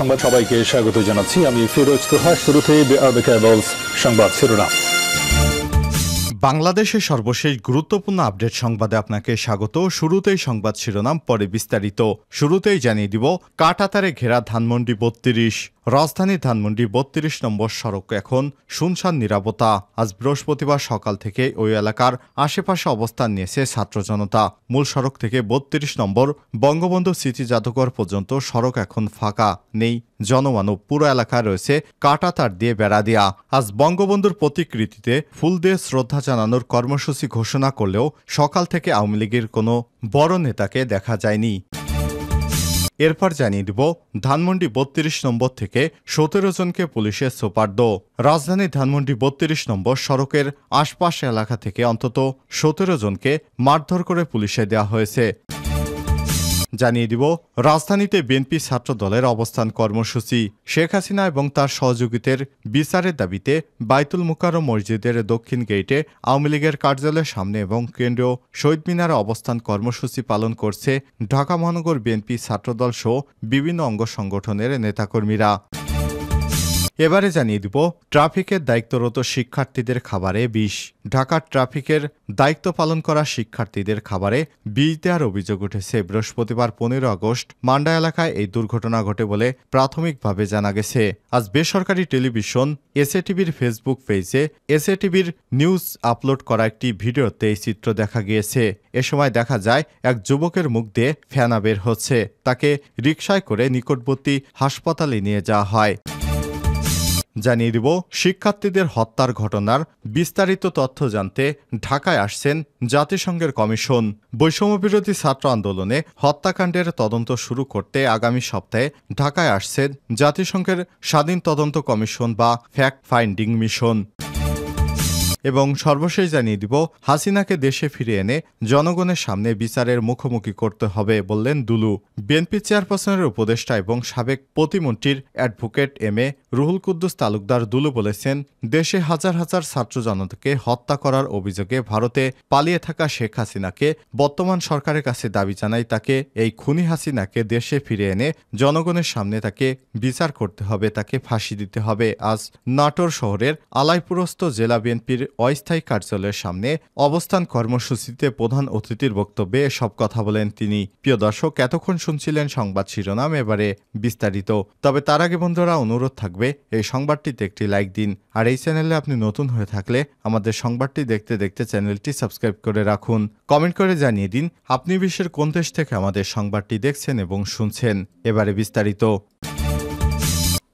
সংবাদ সবাইকে স্বাগত জানাচ্ছি আমি ফিরোজ তোহা শুরুতে সংবাদ শিরোনাম বাংলাদেশের সর্বশেষ গুরুত্বপূর্ণ আপডেট সংবাদে আপনাকে স্বাগত শুরুতেই সংবাদ শিরোনাম পরে বিস্তারিত শুরুতেই জানিয়ে দিব কাটাতারে ঘেরা ধানমন্ডি বত্রিশ রাজধানী ধানমন্ডি বত্রিশ নম্বর সড়ক এখন শুনশান নিরাপত্তা আজ বৃহস্পতিবার সকাল থেকে ওই এলাকার আশেপাশে অবস্থান নিয়েছে ছাত্র জনতা মূল সড়ক থেকে বত্রিশ নম্বর বঙ্গবন্ধু স্মৃতি জাদুঘর পর্যন্ত সড়ক এখন ফাঁকা নেই জনমানব পুরো এলাকায় রয়েছে কাটা তার দিয়ে বেড়া দেয়া আজ বঙ্গবন্ধুর প্রতিকৃতিতে ফুল দিয়ে শ্রদ্ধা জানানোর কর্মসূচি ঘোষণা করলেও সকাল থেকে আওয়ামী লীগের কোনো বড় নেতাকে দেখা যায়নি এরপর জানিয়ে দিব ধানমন্ডি বত্রিশ নম্বর থেকে সতেরো জনকে পুলিশে দো রাজধানী ধানমন্ডি বত্রিশ নম্বর সড়কের আশপাশ এলাকা থেকে অন্তত সতেরো জনকে মারধর করে পুলিশে দেওয়া হয়েছে জানিয়ে দিব রাজধানীতে বিএনপি ছাত্র দলের অবস্থান কর্মসূচি শেখ হাসিনা এবং তার সহযোগীদের বিচারের দাবিতে বাইতুল মুকারম মসজিদের দক্ষিণ গেইটে আওয়ামী লীগের কার্যালয়ের সামনে এবং কেন্দ্রীয় শহীদ মিনার অবস্থান কর্মসূচি পালন করছে ঢাকা মহানগর বিএনপি ছাত্রদল সহ বিভিন্ন অঙ্গ সংগঠনের নেতাকর্মীরা এবারে জানিয়ে দিব ট্রাফিকের দায়িত্বরত শিক্ষার্থীদের খাবারে বিষ ঢাকার ট্রাফিকের দায়িত্ব পালন করা শিক্ষার্থীদের খাবারে বিষ দেওয়ার অভিযোগ উঠেছে বৃহস্পতিবার পনেরো আগস্ট মান্ডা এলাকায় এই দুর্ঘটনা ঘটে বলে প্রাথমিকভাবে জানা গেছে আজ বেসরকারি টেলিভিশন টিভির ফেসবুক পেজে টিভির নিউজ আপলোড করা একটি ভিডিওতে এই চিত্র দেখা গিয়েছে এ সময় দেখা যায় এক যুবকের মুখ দিয়ে ফেনা বের হচ্ছে তাকে রিকশায় করে নিকটবর্তী হাসপাতালে নিয়ে যাওয়া হয় জানিয়ে দিব শিক্ষার্থীদের হত্যার ঘটনার বিস্তারিত তথ্য জানতে ঢাকায় আসছেন জাতিসংঘের কমিশন বৈষম্যবিরোধী ছাত্র আন্দোলনে হত্যাকাণ্ডের তদন্ত শুরু করতে আগামী সপ্তাহে ঢাকায় আসছেন জাতিসংঘের স্বাধীন তদন্ত কমিশন বা ফ্যাক্ট ফাইন্ডিং মিশন এবং সর্বশেষ জানিয়ে দিব হাসিনাকে দেশে ফিরে এনে জনগণের সামনে বিচারের মুখোমুখি করতে হবে বললেন দুলু বিএনপি চেয়ারপারসনের উপদেষ্টা এবং সাবেক প্রতিমন্ত্রীর advocate M A Ruhul Quddus Talukdar Dulu বলেছেন দেশে হাজার হাজার ছাত্র জনতাকে হত্যা করার অভিযোগে ভারতে পালিয়ে থাকা শেখ হাসিনাকে বর্তমান সরকারের কাছে দাবি জানাই তাকে এই খুনি হাসিনাকে দেশে ফিরে এনে জনগণের সামনে তাকে বিচার করতে হবে তাকে ফাঁসি দিতে হবে আজ নাটোর শহরের আলাইপুরস্থ জেলা বিএনপির অস্থায়ী কার্যালয়ের সামনে অবস্থান কর্মসূচিতে প্রধান অতিথির বক্তব্যে সব কথা বলেন তিনি প্রিয় দর্শক এতক্ষণ শুনছিলেন সংবাদ শিরোনাম এবারে বিস্তারিত তবে তার আগে বন্ধুরা অনুরোধ থাকবে এই সংবাদটিতে একটি লাইক দিন আর এই চ্যানেলে আপনি নতুন হয়ে থাকলে আমাদের সংবাদটি দেখতে দেখতে চ্যানেলটি সাবস্ক্রাইব করে রাখুন কমেন্ট করে জানিয়ে দিন আপনি বিশ্বের কোন দেশ থেকে আমাদের সংবাদটি দেখছেন এবং শুনছেন এবারে বিস্তারিত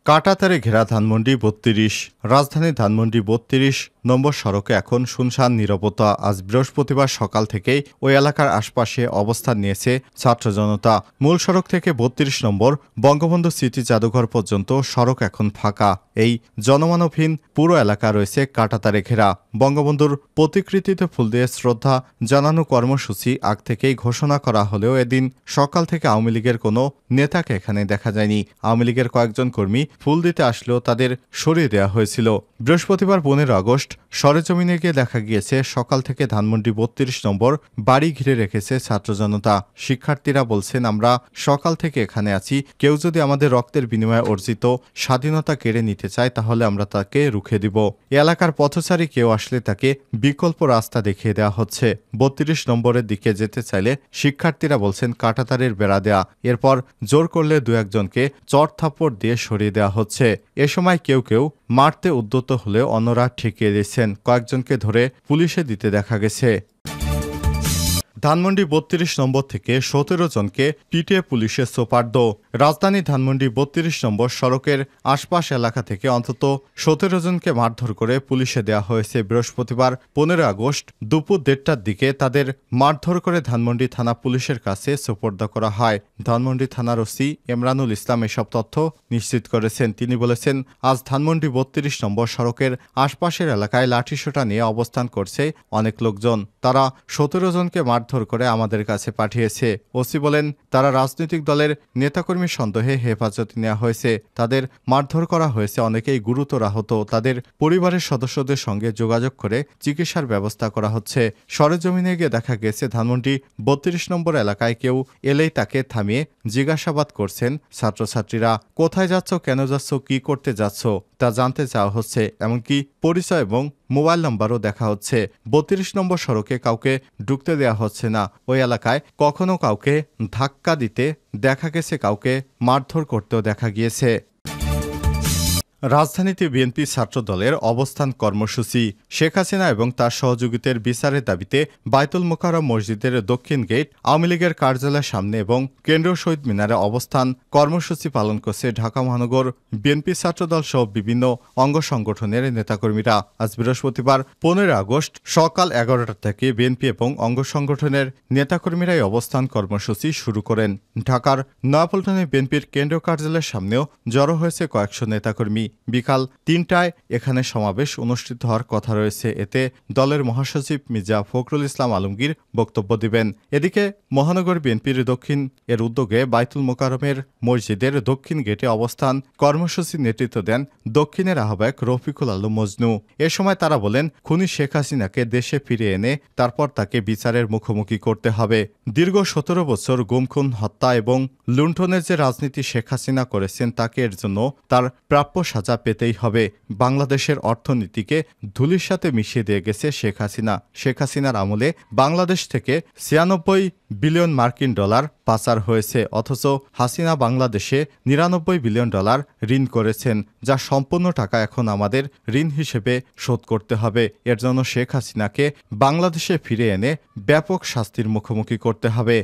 কাটাতারে ঘেরা ধানমন্ডি বত্রিশ রাজধানী ধানমন্ডি বত্রিশ নম্বর সড়কে এখন শুনশান নিরাপত্তা আজ বৃহস্পতিবার সকাল থেকেই ওই এলাকার আশপাশে অবস্থান নিয়েছে ছাত্র জনতা মূল সড়ক থেকে বত্রিশ নম্বর বঙ্গবন্ধু স্মৃতি জাদুঘর পর্যন্ত সড়ক এখন ফাঁকা এই জনমানবহীন পুরো এলাকা রয়েছে কাটাতারে ঘেরা বঙ্গবন্ধুর প্রতিকৃতিতে ফুল দিয়ে শ্রদ্ধা জানানো কর্মসূচি আগ থেকেই ঘোষণা করা হলেও এদিন সকাল থেকে আওয়ামী লীগের কোনো নেতাকে এখানে দেখা যায়নি আওয়ামী লীগের কয়েকজন কর্মী ফুল দিতে আসলেও তাদের সরিয়ে দেওয়া হয়েছিল বৃহস্পতিবার পনেরো আগস্ট সরেজমিনে গিয়ে দেখা গিয়েছে সকাল থেকে ধানমন্ডি বত্রিশ নম্বর বাড়ি ঘিরে রেখেছে ছাত্র জনতা শিক্ষার্থীরা বলছেন আমরা সকাল থেকে এখানে আছি কেউ যদি আমাদের রক্তের বিনিময়ে অর্জিত স্বাধীনতা কেড়ে নিতে চায় তাহলে আমরা তাকে রুখে দিব এলাকার পথচারী কেউ আসে আসলে তাকে বিকল্প রাস্তা দেখিয়ে দেওয়া হচ্ছে বত্রিশ নম্বরের দিকে যেতে চাইলে শিক্ষার্থীরা বলছেন কাটাতারের বেড়া দেয়া এরপর জোর করলে দু একজনকে চর দিয়ে সরিয়ে দেওয়া হচ্ছে এ সময় কেউ কেউ মারতে উদ্যত হলে অন্যরা ঠেকিয়ে দিচ্ছেন কয়েকজনকে ধরে পুলিশে দিতে দেখা গেছে ধানমন্ডি বত্রিশ নম্বর থেকে সতেরো জনকে পিটিএ পুলিশে সোপার্দ রাজধানী ধানমন্ডি বত্রিশ নম্বর সড়কের আশপাশ এলাকা থেকে অন্তত সতেরো জনকে মারধর করে পুলিশে দেওয়া হয়েছে বৃহস্পতিবার পনেরো আগস্ট দুপুর দেড়টার দিকে তাদের মারধর করে ধানমন্ডি থানা পুলিশের কাছে সোপর্দ করা হয় ধানমন্ডি থানার ওসি ইমরানুল ইসলাম এসব তথ্য নিশ্চিত করেছেন তিনি বলেছেন আজ ধানমন্ডি বত্রিশ নম্বর সড়কের আশপাশের এলাকায় লাঠিসোটা নিয়ে অবস্থান করছে অনেক লোকজন তারা সতেরো জনকে মার মারধর করে আমাদের কাছে পাঠিয়েছে ওসি বলেন তারা রাজনৈতিক দলের নেতাকর্মী সন্দেহে হেফাজতে নেওয়া হয়েছে তাদের মারধর করা হয়েছে অনেকেই গুরুতর আহত তাদের পরিবারের সদস্যদের সঙ্গে যোগাযোগ করে চিকিৎসার ব্যবস্থা করা হচ্ছে সরেজমিনে গিয়ে দেখা গেছে ধানমন্ডি বত্রিশ নম্বর এলাকায় কেউ এলেই তাকে থামিয়ে জিজ্ঞাসাবাদ করছেন ছাত্রছাত্রীরা কোথায় যাচ্ছ কেন যাচ্ছ কি করতে যাচ্ছ তা জানতে চাওয়া হচ্ছে এমনকি পরিচয় এবং মোবাইল নম্বরও দেখা হচ্ছে বত্রিশ নম্বর সড়কে কাউকে ঢুকতে দেওয়া হচ্ছে না ওই এলাকায় কখনো কাউকে ধাক্কা দিতে দেখা গেছে কাউকে মারধর করতেও দেখা গিয়েছে রাজধানীতে বিএনপি ছাত্র দলের অবস্থান কর্মসূচি শেখ হাসিনা এবং তার সহযোগীদের বিচারের দাবিতে বাইতুল মোকারম মসজিদের দক্ষিণ গেট আওয়ামী লীগের কার্যালয়ের সামনে এবং কেন্দ্রীয় শহীদ মিনারে অবস্থান কর্মসূচি পালন করছে ঢাকা মহানগর বিএনপি ছাত্র দল সহ বিভিন্ন অঙ্গ সংগঠনের নেতাকর্মীরা আজ বৃহস্পতিবার পনেরো আগস্ট সকাল এগারোটা থেকে বিএনপি এবং অঙ্গ সংগঠনের নেতাকর্মীরাই অবস্থান কর্মসূচি শুরু করেন ঢাকার নয়াপল্টনে বিএনপির কেন্দ্রীয় কার্যালয়ের সামনেও জড়ো হয়েছে কয়েকশো নেতাকর্মী বিকাল তিনটায় এখানে সমাবেশ অনুষ্ঠিত হওয়ার কথা রয়েছে এতে দলের মহাসচিব মির্জা ফখরুল ইসলাম আলমগীর বক্তব্য দিবেন এদিকে মহানগর বিএনপির দক্ষিণ এর উদ্যোগে বাইতুল মোকারমের মসজিদের দক্ষিণ গেটে অবস্থান কর্মসূচির নেতৃত্ব দেন দক্ষিণের আহ্বায়ক রফিকুল আলম মজনু এ সময় তারা বলেন খুনি শেখ হাসিনাকে দেশে ফিরে এনে তারপর তাকে বিচারের মুখোমুখি করতে হবে দীর্ঘ সতেরো বছর গুমখুন হত্যা এবং লুণ্ঠনের যে রাজনীতি শেখ হাসিনা করেছেন তাকে এর জন্য তার প্রাপ্য সাজা সাজা পেতেই হবে বাংলাদেশের অর্থনীতিকে ধুলির সাথে মিশিয়ে দিয়ে গেছে শেখ হাসিনা শেখ হাসিনার আমলে বাংলাদেশ থেকে ছিয়ানব্বই বিলিয়ন মার্কিন ডলার পাচার হয়েছে অথচ হাসিনা বাংলাদেশে নিরানব্বই বিলিয়ন ডলার ঋণ করেছেন যা সম্পূর্ণ টাকা এখন আমাদের ঋণ হিসেবে শোধ করতে হবে এর জন্য শেখ হাসিনাকে বাংলাদেশে ফিরে এনে ব্যাপক শাস্তির মুখোমুখি করতে হবে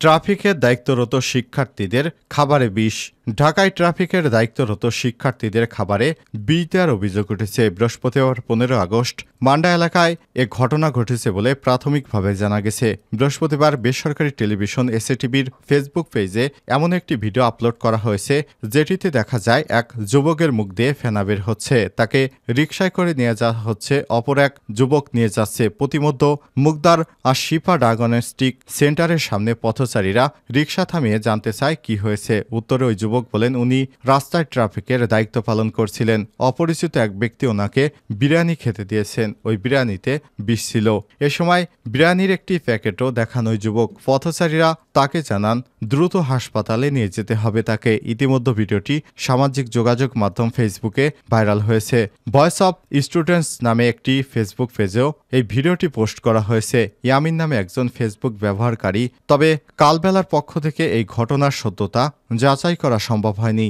ট্রাফিকের দায়িত্বরত শিক্ষার্থীদের খাবারে বিষ ঢাকায় ট্রাফিকের দায়িত্বরত শিক্ষার্থীদের খাবারে বিতার দেওয়ার অভিযোগ উঠেছে বৃহস্পতিবার পনেরো আগস্ট মান্ডা এলাকায় এ ঘটনা ঘটেছে বলে প্রাথমিকভাবে জানা গেছে বৃহস্পতিবার বেসরকারি টেলিভিশন এসএটিভির ফেসবুক পেজে এমন একটি ভিডিও আপলোড করা হয়েছে যেটিতে দেখা যায় এক যুবকের মুখ দিয়ে ফেনা বের হচ্ছে তাকে রিকশায় করে নিয়ে যাওয়া হচ্ছে অপর এক যুবক নিয়ে যাচ্ছে প্রতিমধ্যে মুগদার আর শিফা ডায়াগনস্টিক সেন্টারের সামনে পথচারীরা রিকশা থামিয়ে জানতে চায় কি হয়েছে উত্তরে ওই যুবক যুবক বলেন উনি রাস্তায় ট্রাফিকের দায়িত্ব পালন করছিলেন অপরিচিত এক ব্যক্তি ওনাকে বিরিয়ানি খেতে দিয়েছেন ওই বিরিয়ানিতে বিষ ছিল এ সময় বিরিয়ানির একটি প্যাকেটও দেখান ওই যুবক পথচারীরা তাকে জানান দ্রুত হাসপাতালে নিয়ে যেতে হবে তাকে ইতিমধ্যে ভিডিওটি সামাজিক যোগাযোগ মাধ্যম ফেসবুকে ভাইরাল হয়েছে ভয়েস অফ স্টুডেন্টস নামে একটি ফেসবুক পেজেও এই ভিডিওটি পোস্ট করা হয়েছে ইয়ামিন নামে একজন ফেসবুক ব্যবহারকারী তবে কালবেলার পক্ষ থেকে এই ঘটনার সত্যতা যাচাই করা সম্ভব হয়নি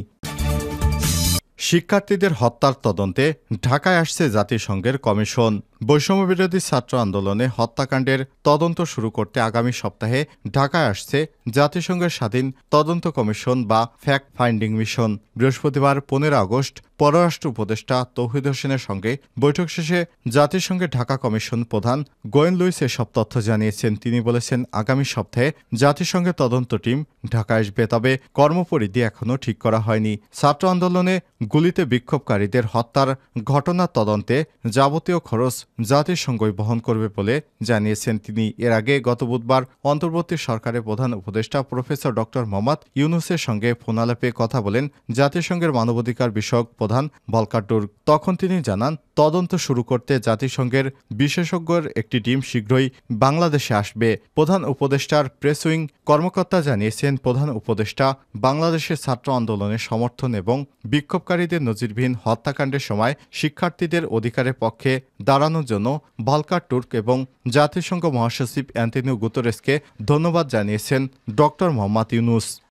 শিক্ষার্থীদের হত্যার তদন্তে ঢাকায় আসছে জাতিসংঘের কমিশন বৈষম্যবিরোধী ছাত্র আন্দোলনে হত্যাকাণ্ডের তদন্ত শুরু করতে আগামী সপ্তাহে ঢাকায় আসছে জাতিসংঘের স্বাধীন তদন্ত কমিশন বা ফ্যাক্ট ফাইন্ডিং মিশন বৃহস্পতিবার পনেরো আগস্ট পররাষ্ট্র উপদেষ্টা তৌহিদ হোসেনের সঙ্গে বৈঠক শেষে জাতিসংঘের ঢাকা কমিশন প্রধান গোয়েন লুইস এসব তথ্য জানিয়েছেন তিনি বলেছেন আগামী সপ্তাহে জাতিসংঘের তদন্ত টিম ঢাকা আসবে তবে কর্মপরিধি এখনও ঠিক করা হয়নি ছাত্র আন্দোলনে গুলিতে বিক্ষোভকারীদের হত্যার ঘটনার তদন্তে যাবতীয় খরচ জাতিসংঘই বহন করবে বলে জানিয়েছেন তিনি এর আগে গত বুধবার অন্তর্বর্তী সরকারের প্রধান উপদেষ্টা প্রফেসর ড মোহাম্মদ ইউনুসের সঙ্গে ফোনালাপে কথা বলেন জাতিসংঘের মানবাধিকার বিষয়ক প্রধান বলকাটুর তখন তিনি জানান তদন্ত শুরু করতে জাতিসংঘের বিশেষজ্ঞের একটি টিম শীঘ্রই বাংলাদেশে আসবে প্রধান উপদেষ্টার প্রেস উইং কর্মকর্তা জানিয়েছেন প্রধান উপদেষ্টা বাংলাদেশের ছাত্র আন্দোলনের সমর্থন এবং বিক্ষোভকারীদের নজিরবিহীন হত্যাকাণ্ডের সময় শিক্ষার্থীদের অধিকারের পক্ষে দাঁড়ানোর জন্য ভালকার টুর্ক এবং জাতিসংঘ মহাসচিব অ্যান্টনিও গুতরেসকে ধন্যবাদ জানিয়েছেন ড মোহাম্মদ ইউনুস